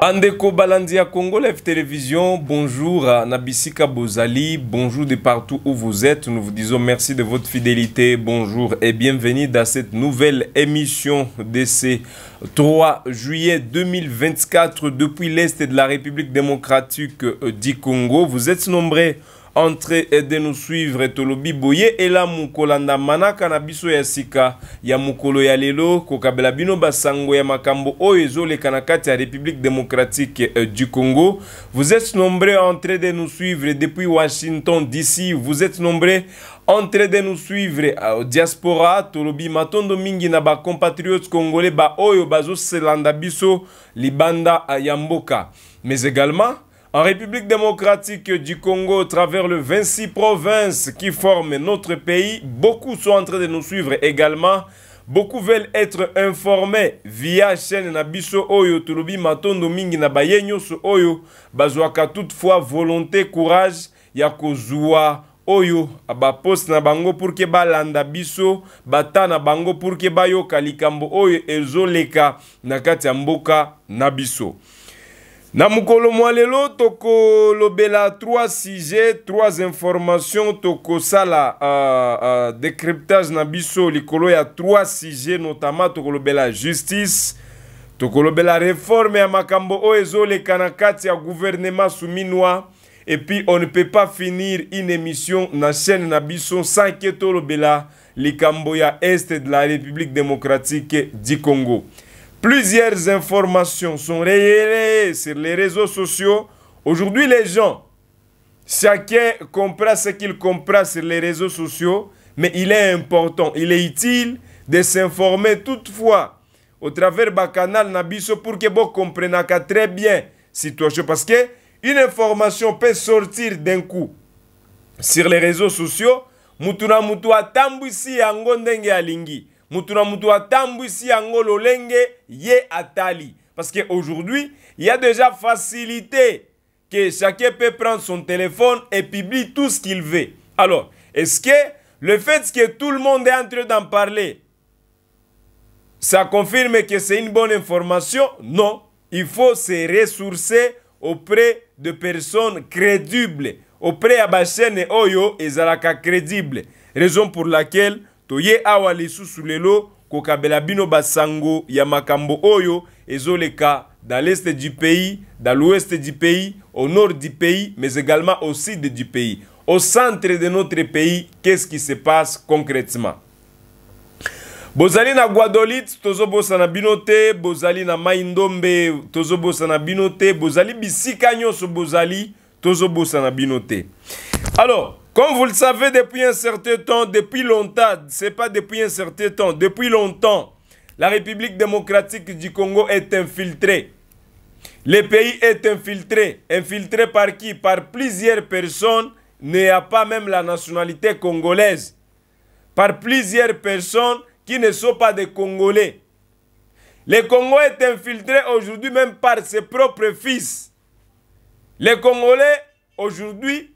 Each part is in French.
Andeko Balandia Congo Télévision, bonjour à euh, Nabisika Bozali, bonjour de partout où vous êtes. Nous vous disons merci de votre fidélité, bonjour et bienvenue dans cette nouvelle émission de ce 3 juillet 2024 depuis l'Est de la République démocratique euh, du Congo. Vous êtes nombreux entre de nous suivre tolobi boye elamu kolanda manaka na biso ya sika ya mukolo ya lelo kokabela bino basango ya makambo oyo oh, le république démocratique euh, du congo vous êtes nombreux entrez de nous suivre depuis washington d'ici vous êtes nombreux entrez de nous suivre au euh, diaspora tolobi matondo mingi na compatriotes congolais baoyo selanda biso libanda euh, ya mboka mais également en République démocratique du Congo, à travers les 26 provinces qui forment notre pays, beaucoup sont en train de nous suivre également. Beaucoup veulent être informés via chaîne Nabiso Oyo, Tulubi Matondo Mingi Nabayenyos Oyo, Bazouaka toutefois volonté, courage, Yakozua Oyo, Abapos Nabango pour que Balanda Biso, Bata Nabango pour que Bayo Kalikambo Oyo, Ezoleka, Nakatiamboka Nabiso na mokolo Toko bela trois 3 g 3 informations tokosala euh, euh, décryptage na likolo ya 3 g notamment bela justice bela réforme ya makambo oyo ezoleka na gouvernement ya gouvernement et puis on ne peut pas finir une émission na chaîne na biso sans ke tolobela likambo ya est de la république démocratique du congo Plusieurs informations sont relayées sur les réseaux sociaux. Aujourd'hui, les gens, chacun comprend ce qu'il comprend sur les réseaux sociaux, mais il est important, il est utile de s'informer toutefois au travers du canal Nabiso pour que vous compreniez très bien situation. Parce que une information peut sortir d'un coup sur les réseaux sociaux atali parce que aujourd'hui il y a déjà facilité que chacun peut prendre son téléphone et publier tout ce qu'il veut alors est-ce que le fait que tout le monde est en train d'en parler ça confirme que c'est une bonne information non il faut se ressourcer auprès de personnes crédibles auprès à chaîne oyo et Zalaka crédible raison pour laquelle toye awa sous le kokabela bino basango ya makambo oyo ezoleka dans l'est du pays, dans l'ouest du pays, au nord du pays, mais également au sud du pays. Au centre de notre pays, qu'est-ce qui se passe concrètement bozali na guadolite bosa na binote, bozali na maindombe, tozo bosa na te bozali Bisikanyo so bozali tozo na te alors comme vous le savez, depuis un certain temps, depuis longtemps, c'est pas depuis un certain temps, depuis longtemps, la République démocratique du Congo est infiltrée. Le pays est infiltré. Infiltré par qui Par plusieurs personnes n'ayant pas même la nationalité congolaise. Par plusieurs personnes qui ne sont pas des Congolais. Le Congo est infiltré aujourd'hui même par ses propres fils. Les Congolais aujourd'hui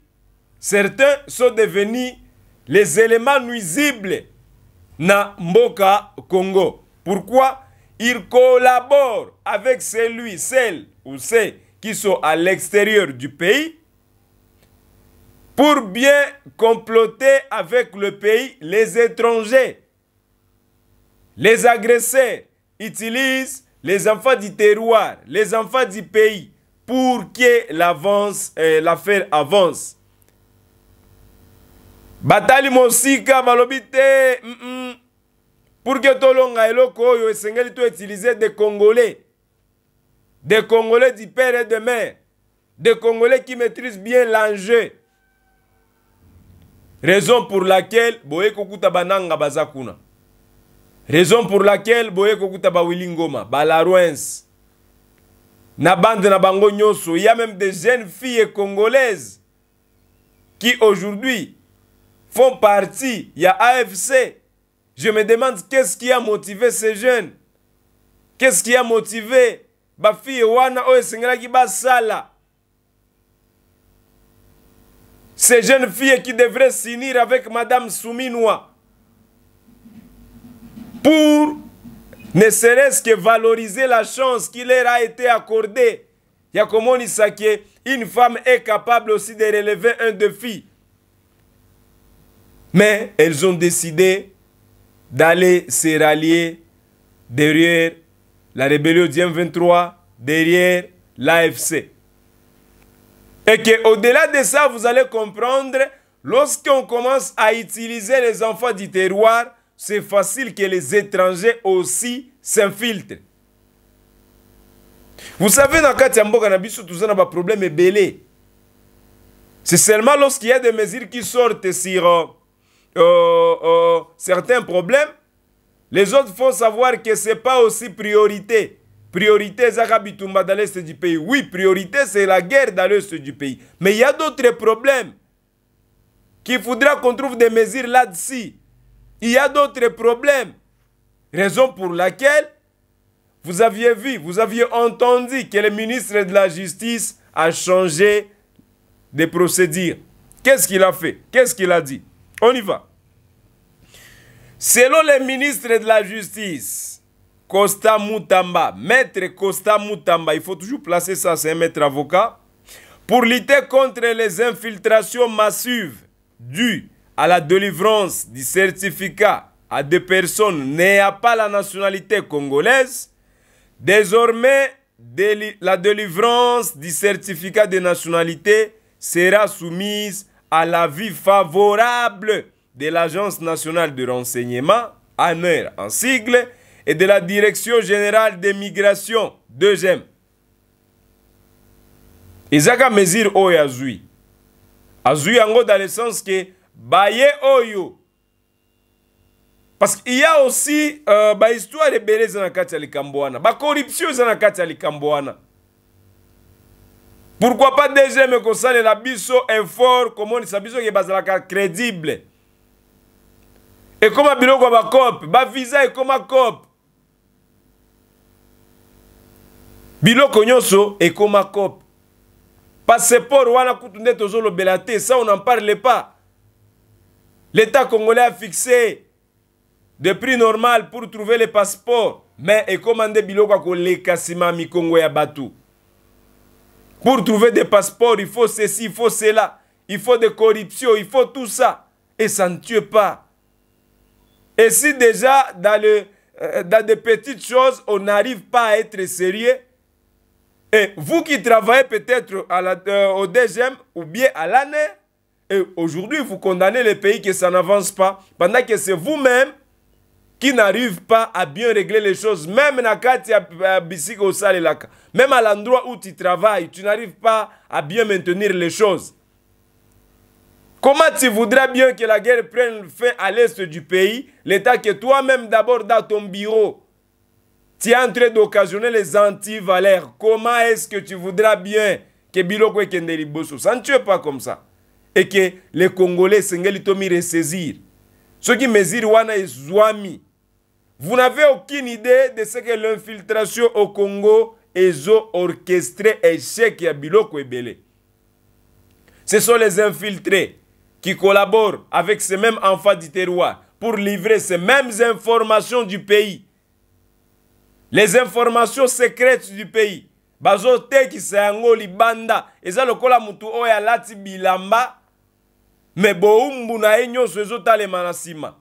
certains sont devenus les éléments nuisibles na Mboka Congo. Pourquoi Ils collaborent avec celui, celle ou ceux qui sont à l'extérieur du pays pour bien comploter avec le pays les étrangers. Les agresseurs utilisent les enfants du terroir, les enfants du pays pour que l'avance, euh, l'affaire avance batali mosika Malobite, mm -mm. pour que tolonga eloko oyo esengeli utiliser des congolais des congolais du père et de mère des congolais qui maîtrisent bien l'enjeu raison pour laquelle boye kokuta bananga bazakuna raison pour laquelle boye kokuta Wilingoma, Balarouens balaroense na bande na bango Nyoso. il y a même des jeunes filles congolaises qui aujourd'hui font partie. Il y a AFC. Je me demande qu'est-ce qui a motivé ces jeunes. Qu'est-ce qui a motivé fille Wana Oesengraki Basala. Ces jeunes filles qui devraient s'unir avec Madame Souminoua pour ne serait-ce que valoriser la chance qui leur a été accordée. Yakomoni ça une femme est capable aussi de relever un défi. Mais elles ont décidé d'aller se rallier derrière la rébellion du 23 derrière l'AFC. Et qu'au-delà de ça, vous allez comprendre, lorsqu'on commence à utiliser les enfants du terroir, c'est facile que les étrangers aussi s'infiltrent. Vous savez, dans le tout ça n'a pas problème belé. C'est seulement lorsqu'il y a des mesures qui sortent sur euh, certains problèmes, les autres font savoir que ce n'est pas aussi priorité. Priorité, Zakabitumba dans l'est du pays. Oui, priorité, c'est la guerre dans l'est du pays. Mais il y a d'autres problèmes qu'il faudra qu'on trouve des mesures là-dessus. Il y a d'autres problèmes. Raison pour laquelle vous aviez vu, vous aviez entendu que le ministre de la Justice a changé de procédures. Qu'est-ce qu'il a fait Qu'est-ce qu'il a dit on y va. Selon le ministre de la Justice, Costa Mutamba, maître Costa Mutamba, il faut toujours placer ça, c'est un maître avocat, pour lutter contre les infiltrations massives dues à la délivrance du certificat à des personnes n'ayant pas la nationalité congolaise, désormais la délivrance du certificat de nationalité sera soumise à l'avis favorable de l'Agence nationale de renseignement, ANER en sigle, et de la Direction générale des migrations, deuxième. ezaka mesure oyo azwi azwi yango dans le sens ke baye oyo parce qu'il y a aussi euh, bahistoire ebele eza na kati ya likambo wana bacorruption eza na kati ya likambo wana pourquoi pas dgm ekosalela biso effort komonisa biso ke bazalaka crédible ekoma biloko ya bacope baviza ekoma cope biloko nyonso ekoma cope passeport wana kutu nde tozolobela te ça on en parle pas l'état congolais a fixé des prix normal pour trouver le passeport mais ekoma nde biloko ya koleka nsima mikongo ya bato Pour trouver des passeports, il faut ceci, il faut cela. Il faut des corruptions, il faut tout ça. Et ça ne tue pas. Et si déjà, dans, le, euh, dans des petites choses, on n'arrive pas à être sérieux, et vous qui travaillez peut-être euh, au deuxième ou bien à l'année, et aujourd'hui vous condamnez les pays que ça n'avance pas, pendant que c'est vous-même qui n'arrive pas à bien régler les choses, même même à l'endroit où tu travailles, tu n'arrives pas à bien maintenir les choses. Comment tu voudrais bien que la guerre prenne fin à l'est du pays, l'état que toi-même d'abord dans ton bureau, tu es en train d'occasionner les anti Comment est-ce que tu voudras bien que Biloko Kendeli Bosso, ça ne tue pas comme ça, et que les Congolais Sengeli Tomi ressaisir. Ce qui Wana et vous n'avez aucune idée de ce que l'infiltration au Congo est orchestrée et qui a bilo Kwebele. Ce sont les infiltrés qui collaborent avec ces mêmes enfants du terroir pour livrer ces mêmes informations du pays. Les informations secrètes du pays. bilamba na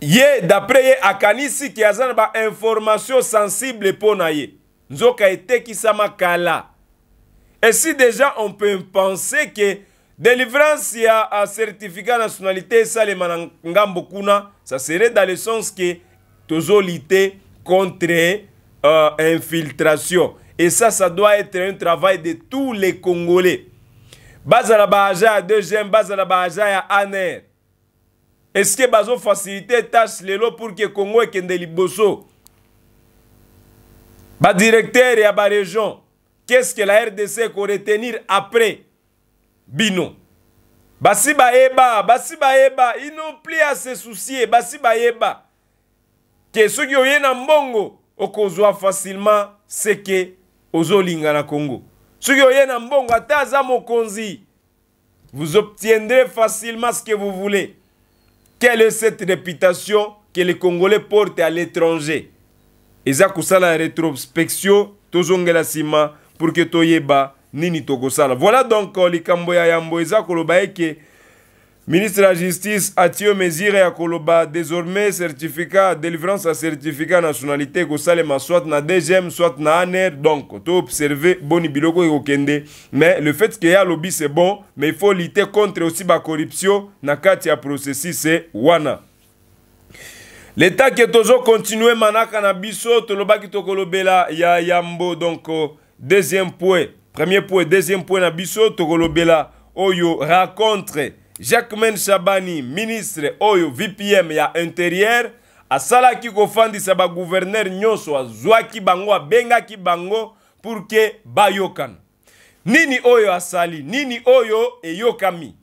ye dapres ye akanisi ki aza na bainformation sensible mpo na ye nzoka etekisama kala et si déjà on peut penser ke délivrance ya a certificat nationalité esalema na ngambo kuna ça serait dans le sens ke tozolite contre euh, infiltration et ça ça doit être un travail de tous les congolais bazala baagent ya deuxième bazala baagent ya aner est-ce que bazo facilité tâche lelo pour que Congo ekende liboso ba directeur ya ba région qu'est-ce que la RDC va retenir après bino Basibaeba, basibaeba, il Eba, ils n'ont plus à se soucier basibaeba, que ke qui oye na mbongo okozwa facilement ce seke ozolinga na Congo qui est en mbongo à aza mokonzi vous obtiendrez facilement ce que vous voulez quelle est cette réputation que les Congolais portent à l'étranger c'est la rétrospection tozongela nsima pour que toyeba nini tokosala voilà donc euh, les ya yambo Isaac koloba ministre ya justice atie mesure ya koloba désormais certificat délivrance ya certificat nationalité ekosalema soit na dgm soit na aner donc toobserve boni biloko ekokende mais le fait ke ye alobi c'est bon mais il faut lutter contre aussi bacorruption na kati ya processus wana leta ke tozokontinue manaka na biso tolobaki tokolobela ya yambo donc euh, deuxième point premier point deuxième point na biso tokolobela oyo rencontre Jacquemaine Shabani, ministre Oyo VPM ya intérieur, sa le gouverneur nyonso zwaki bango ki bango pour ke bayokan. Nini Oyo asali, nini Oyo yokami.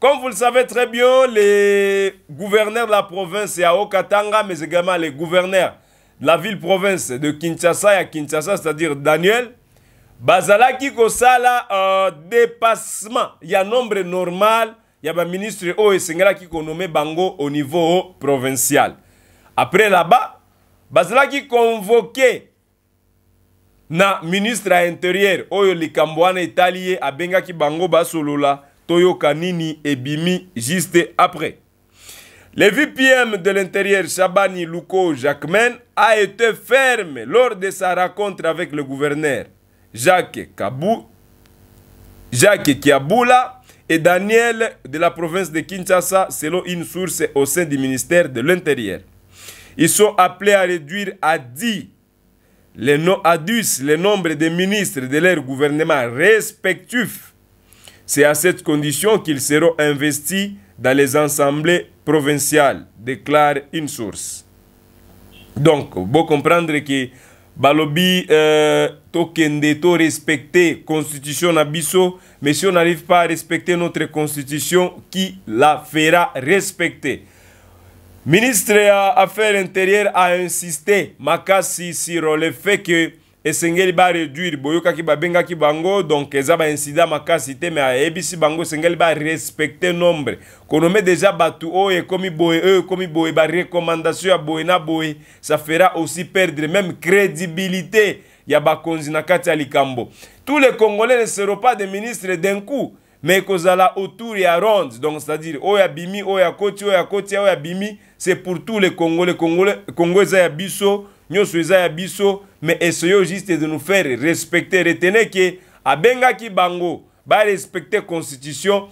Comme vous le savez très bien, les gouverneurs de la province à Okatanga, mais également les gouverneurs de la ville-province de Kinshasa et à Kinshasa, c'est-à-dire Daniel, bazalaki kosala euh, dépassement y ya nombre normal ministre ministre qui a nommé bango au niveau provincial Après, là-bas qui convoqué na ministre à l'intérieur oyo est Italie, à Bengaki bango basolola toyoka nini ebimi juste après Le VPM de l'intérieur Shabani Luko Jacquemin a été ferme lors de sa rencontre avec le gouverneur Jacques Kabou, Jacques Kiaboula et Daniel de la province de Kinshasa, selon une source au sein du ministère de l'Intérieur. Ils sont appelés à réduire à 10 les no le nombre de ministres de leur gouvernement respectif C'est à cette condition qu'ils seront investis dans les assemblées provinciales, déclare une source. Donc, vous comprendre que balobi euh, tokende respecter constitution na biso mais si on n'arrive pas à respecter notre constitution qui la fera respecter ministre ya affaires intérieures a insisté makasi sur le fait que esengeli bareduire boyokaki babengaki bango donc eza incident makasi te me ayebisi bango esengeli respecter nombre konome déjà bato oyo ekomi boye oyo ekomi boye recommandation ya boye na boye ça fera aussi perdre même crédibilité ya bakonzi na kati ya likambo tous les congolais ne seront pas des ministres d'un coup mais kozala autour ya ronde donc c'est-à-dire oyo abimi oyo ya oyo akoti oyo Bimi. c'est pour tous les congolais Congolais Congolais, ya biso nous eza ya biso mais essayons juste de nous faire respecter retenez à abengaki bango respecter constitution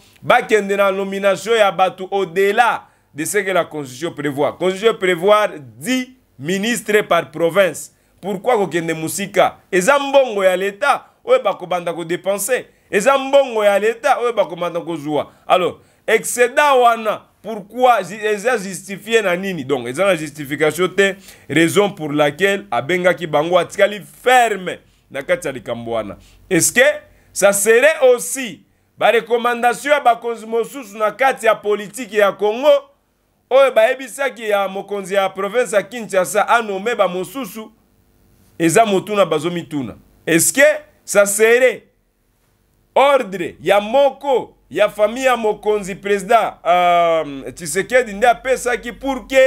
kende na nomination ya bato au-delà de ce que la constitution prévoit constitution prévoit 10 ministres par province pourquoi kokende mosika eza mbongo ya l'État. oyo bakobanda kodepense eza mbongo ya leta oyo bakobanda kozwa alors excédant wana pourquoi eza justifie na nini donc eza na justification te raison pour laquelle abengaki bango atikali ferme na kati ya likambo wana estce ça serait aussi barekomandation ya bakonzi mosusu na kati ya politiki ya congo oyo bayebisaki ya mokonzi ya province ya kinshasa anome bamosusu eza motuna bazomituna estce ça serait ordre ya moko La famille a mokonzi président qui euh, ndia pesa qui pour que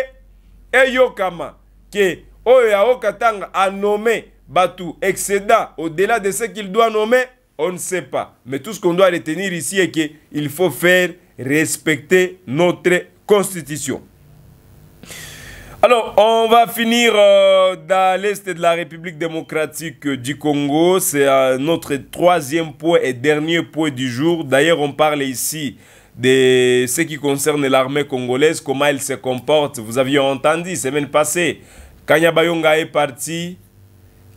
eyokama ke oyo haut-Katanga a nommé batu excédant au-delà de ce qu'il doit nommer on ne sait pas mais tout ce qu'on doit retenir ici est que il faut faire respecter notre constitution alors, on va finir euh, dans l'Est de la République démocratique du Congo. C'est notre troisième point et dernier point du jour. D'ailleurs, on parle ici de ce qui concerne l'armée congolaise, comment elle se comporte. Vous aviez entendu, semaine passée, Kanyabayonga est parti.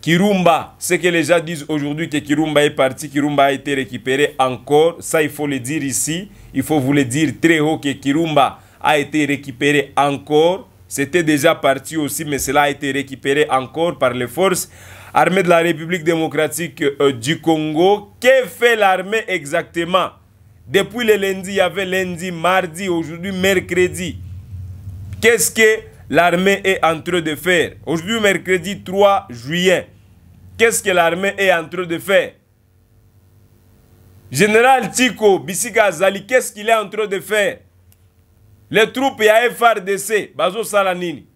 Kirumba, ce que les gens disent aujourd'hui que Kirumba est parti, Kirumba a été récupéré encore. Ça, il faut le dire ici. Il faut vous le dire très haut que Kirumba a été récupéré encore. C'était déjà parti aussi, mais cela a été récupéré encore par les forces armées de la République démocratique euh, du Congo. Que fait l'armée exactement Depuis le lundi, il y avait lundi, mardi, aujourd'hui mercredi. Qu'est-ce que l'armée est en train de faire Aujourd'hui mercredi 3 juillet. Qu'est-ce que l'armée est en train de faire Général Tiko Bissika Zali, qu'est-ce qu'il est en train de faire les troupes à FRDC Bazo Salanini.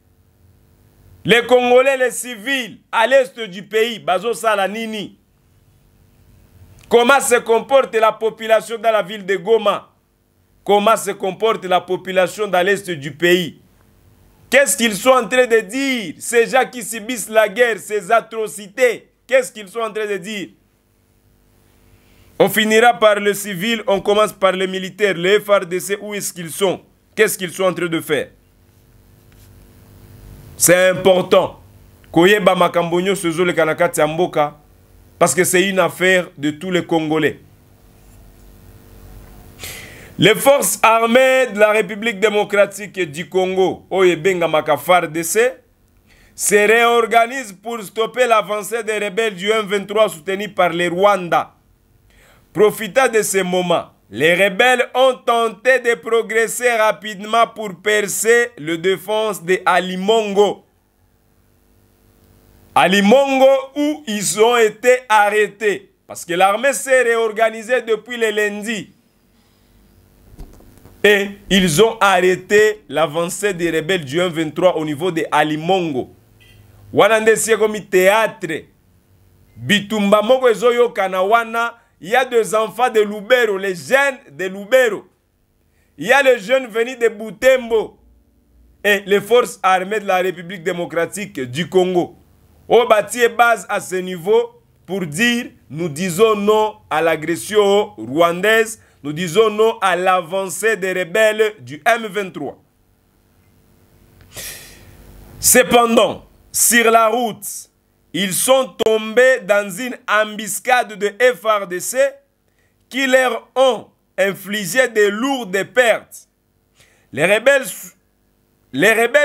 les congolais les civils à l'est du pays Bazo Salanini. comment se comporte la population dans la ville de Goma comment se comporte la population dans l'est du pays Qu'est-ce qu'ils sont en train de dire Ces gens qui subissent la guerre, ces atrocités, qu'est-ce qu'ils sont en train de dire On finira par le civil, on commence par les militaires, les FRDC, où est-ce qu'ils sont Qu'est-ce qu'ils sont en train de faire C'est important. Parce que c'est une affaire de tous les Congolais. Les forces armées de la République démocratique du Congo, Oyebenga Makafar se réorganisent pour stopper l'avancée des rebelles du M23 soutenus par les Rwanda. Profita de ces moments les rebelles ont tenté de progresser rapidement pour percer le défense de Alimongo. Alimongo où ils ont été arrêtés. Parce que l'armée s'est réorganisée depuis le lundi. Et ils ont arrêté l'avancée des rebelles du 1-23 au niveau de Alimongo. Wanande théâtre. Bitumba moko zoyo wana il y a des enfants de Lubero, les jeunes de Lubero. Il y a les jeunes venus de Boutembo et les forces armées de la République démocratique du Congo. On bâtit base à ce niveau pour dire nous disons non à l'agression rwandaise, nous disons non à l'avancée des rebelles du M23. Cependant, sur la route, ils sont tombés dans une embuscade de FRDC qui leur ont infligé de lourdes pertes. Les rebelles,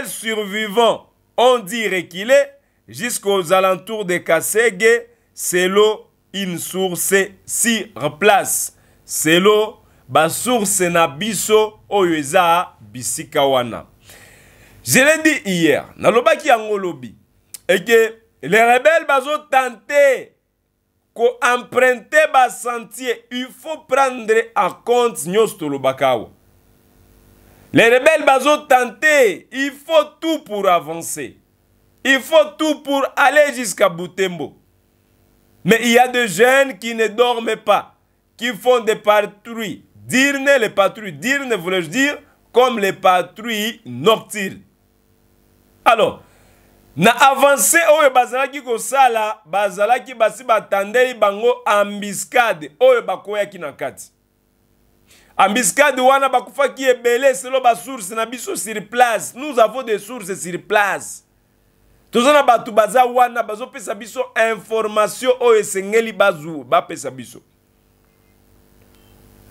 survivants ont dit reculer jusqu'aux alentours de Kasege, Selo, une source Si place. Selo, na biso Oyeza, Bisikawana. Je l'ai dit hier, Nalobaki Angolobi, et que les rebelles bazotente bas sentier. il faut prendre en compte nos tolobaka les rebelles tenté. il faut tout pour avancer il faut tout pour aller jusqu'à Boutembo mais il y a des jeunes qui ne dorment pas qui font des patrouilles ne les patrouilles dirne voulais-je dire comme les patrouilles nocturnes alors na avance oyo bazalaki kosala bazalaki basi batandeli bango ambiscade oyo bakweyaki na kati ambiscade wana bakufaki ebele selo basource na biso sur place nous avons des sources sur place toza na bato baza wana bazopesa biso information oyo esengeli bazwa bapesa biso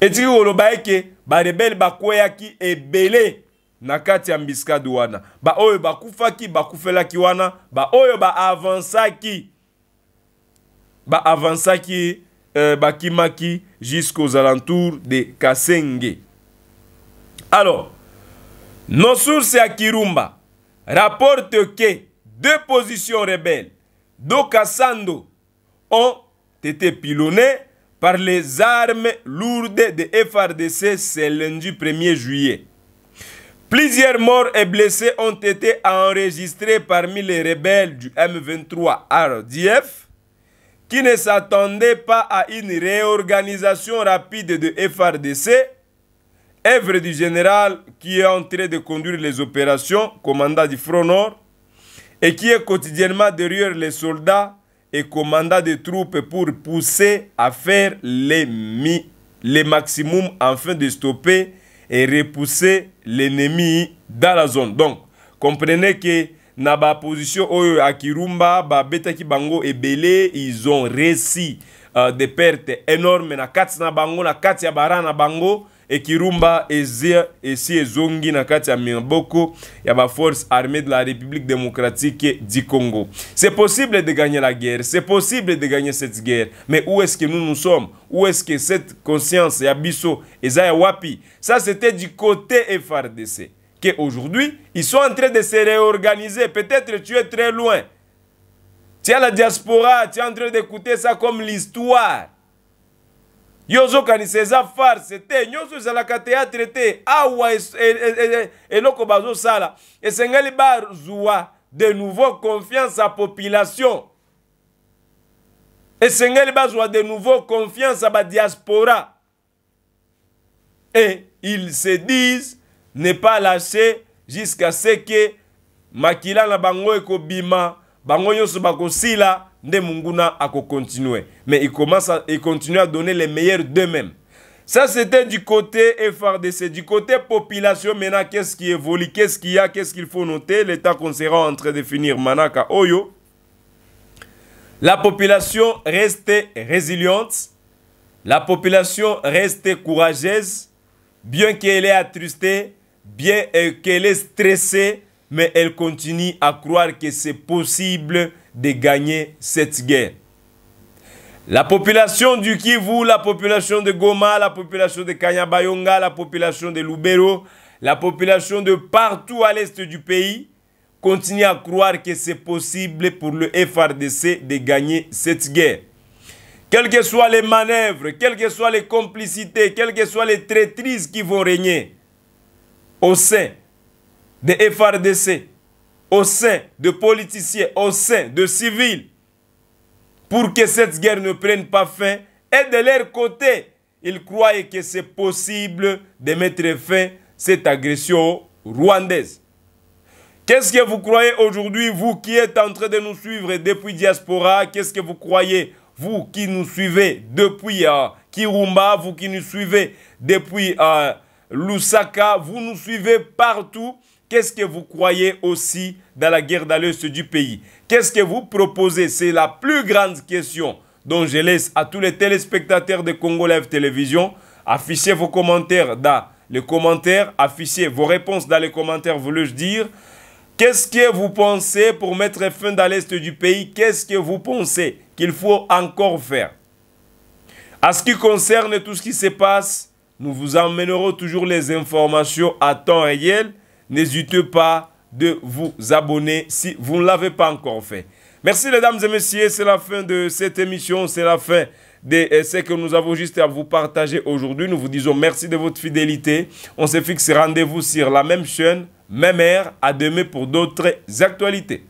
etiki koloba eke barebele bakweyaki ebele na kati ya mbiskadu wana baoyo bakufaki Bakufela wana Ba avansaki, baavansaki ba euh, bakimaki jusqu'aux alentours de kasenge alors nos sources à kirumba rapportent que deux positions rebelles Kassando, ont été pilonnées par les armes lourdes de FRDC ce lundi 1er juillet Plusieurs morts et blessés ont été enregistrés parmi les rebelles du M23 RDF qui ne s'attendaient pas à une réorganisation rapide de FRDC, œuvre du général qui est en train de conduire les opérations, commandant du Front Nord, et qui est quotidiennement derrière les soldats et commandant des troupes pour pousser à faire les, maximum les afin de stopper et repousser l'ennemi dans la zone donc comprenez que na baposition oyo ya kirumba babetaki bango ebele ils ont réussi euh, de perte énorme na kati na bango na kati ya bara na bango ekirumba esi ezongi na kati ya ya baforce armée de la république démocratique du congo c'est possible de gagner la guerre c'est possible de gagner cette guerre mais où est-ce que nous nous sommes où est-ce que cette conscience ya biso wapi ça c'était du côté frdc que aujourd'hui ils sont en train de se réorganiser peut-être tu es très loin tu as la diaspora tu es en train d'écouter ça comme l'histoire yo ozokanisa eza farse te nyonso ezalaka teatre te awa e, e, e, eloko bazosala esengeli bazwa de nouveau confiance ya population esengeli bazwa de nouveau confiance ya badiaspora et ils se disent ne pas lâcher jusqu'à ce que makila na bango ekobima bango nyonso bakosila nde munguna à continuer mais il commence à, continue à donner les meilleurs d'eux-mêmes ça c'était du côté FRDC du côté population maintenant qu'est-ce qui évolue qu'est-ce qu'il y a qu'est-ce qu'il faut noter l'état qu'on sera en train de finir manaka oyo oh, la population reste résiliente la population reste courageuse bien qu'elle est attristée bien euh, qu'elle est stressée mais elle continue à croire que c'est possible de gagner cette guerre. La population du Kivu, la population de Goma, la population de Kanyabayonga, la population de Lubero, la population de partout à l'est du pays continue à croire que c'est possible pour le FRDC de gagner cette guerre. Quelles que soient les manœuvres, quelles que soient les complicités, quelles que soient les traîtrises qui vont régner au sein des FRDC, au sein de politiciens, au sein de civils, pour que cette guerre ne prenne pas fin. Et de leur côté, ils croient que c'est possible de mettre fin à cette agression rwandaise. Qu'est-ce que vous croyez aujourd'hui, vous qui êtes en train de nous suivre depuis Diaspora Qu'est-ce que vous croyez, vous qui nous suivez depuis euh, Kirumba, vous qui nous suivez depuis euh, Lusaka Vous nous suivez partout Qu'est-ce que vous croyez aussi dans la guerre l'Est du pays Qu'est-ce que vous proposez C'est la plus grande question dont je laisse à tous les téléspectateurs de Congo Live Télévision. Affichez vos commentaires dans les commentaires, affichez vos réponses dans les commentaires, vous je dire. Qu'est-ce que vous pensez pour mettre fin à l'est du pays Qu'est-ce que vous pensez qu'il faut encore faire À ce qui concerne tout ce qui se passe, nous vous emmènerons toujours les informations à temps réel n'hésitez pas de vous abonner si vous ne l'avez pas encore fait. Merci, les dames et messieurs. C'est la fin de cette émission. C'est la fin de euh, ce que nous avons juste à vous partager aujourd'hui. Nous vous disons merci de votre fidélité. On se fixe rendez-vous sur la même chaîne, même heure, à demain pour d'autres actualités.